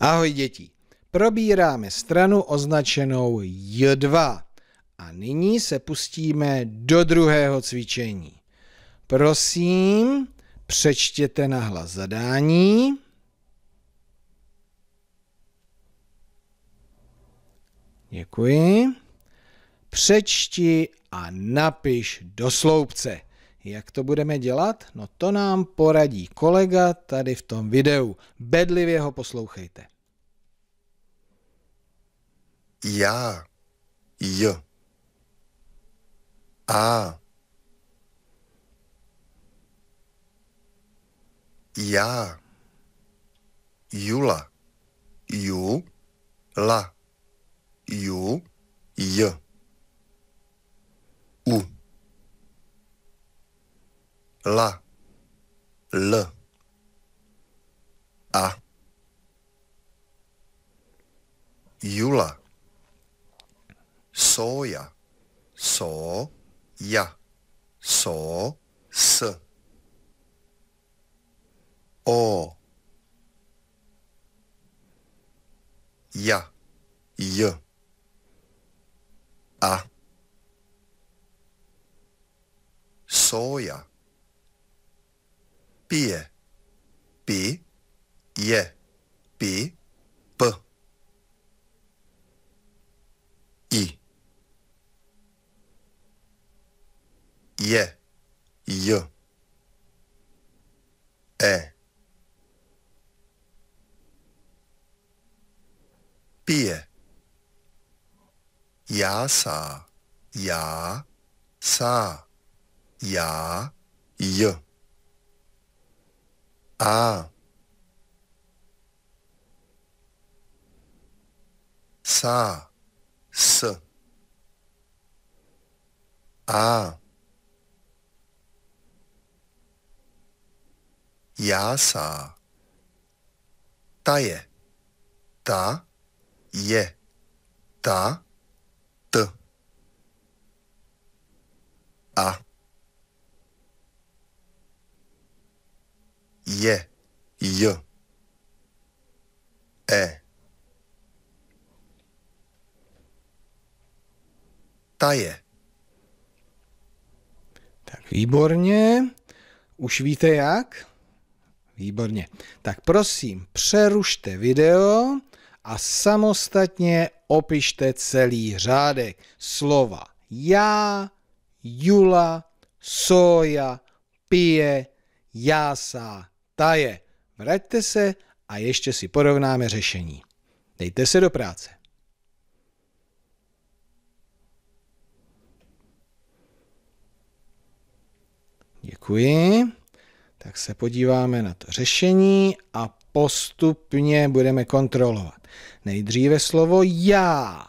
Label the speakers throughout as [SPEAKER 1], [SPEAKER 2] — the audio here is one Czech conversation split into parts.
[SPEAKER 1] Ahoj děti, probíráme stranu označenou J2 a nyní se pustíme do druhého cvičení. Prosím, přečtěte nahlas zadání. Děkuji. Přečti a napiš do sloupce. Jak to budeme dělat? No to nám poradí kolega tady v tom videu. Bedlivě ho poslouchejte.
[SPEAKER 2] Já. J. A. Já. Jula. Ju. La. Ju. J. la, le, a, eula, soya, so, ya, so, s, o, ya, y, a soya pije, pi, je, pi, p. I. Je, j. E. Pije. Ja sa, ja sa, ja j. 아, 사, 스, 아, 야사, 따예, 따, 예, 따, 뜨, 아. je, j, e. Ta je.
[SPEAKER 1] Tak výborně. Už víte jak? Výborně. Tak prosím, přerušte video a samostatně opište celý řádek slova já, Jula, soja, pije, jása, ta je, vraťte se a ještě si porovnáme řešení. Dejte se do práce. Děkuji. Tak se podíváme na to řešení a postupně budeme kontrolovat. Nejdříve slovo já.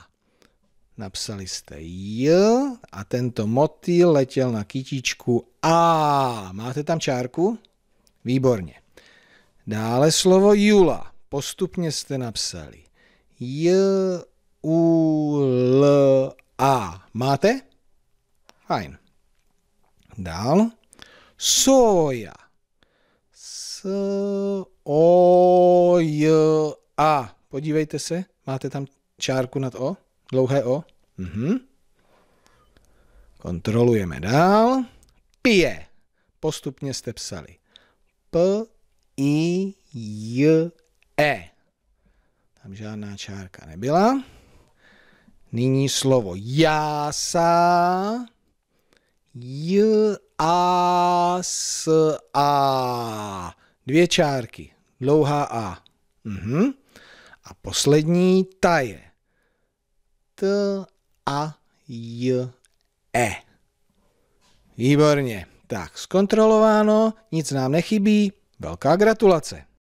[SPEAKER 1] Napsali jste J a tento motýl letěl na kytičku A. Máte tam čárku? Výborně. Dále slovo Jula. Postupně jste napsali. J, U, L, A. Máte? Fajn. Dál. Soja. S, O, J, A. Podívejte se. Máte tam čárku nad O? Dlouhé O? Mhm. Kontrolujeme dál. Pije. Postupně jste psali. P, I, J, E. Tam žádná čárka nebyla. Nyní slovo jása. J, A, S, A. Dvě čárky. Dlouhá A. Mhm. A poslední ta je. T, A, J, E. Výborně. Tak, zkontrolováno, nic nám nechybí, velká gratulace.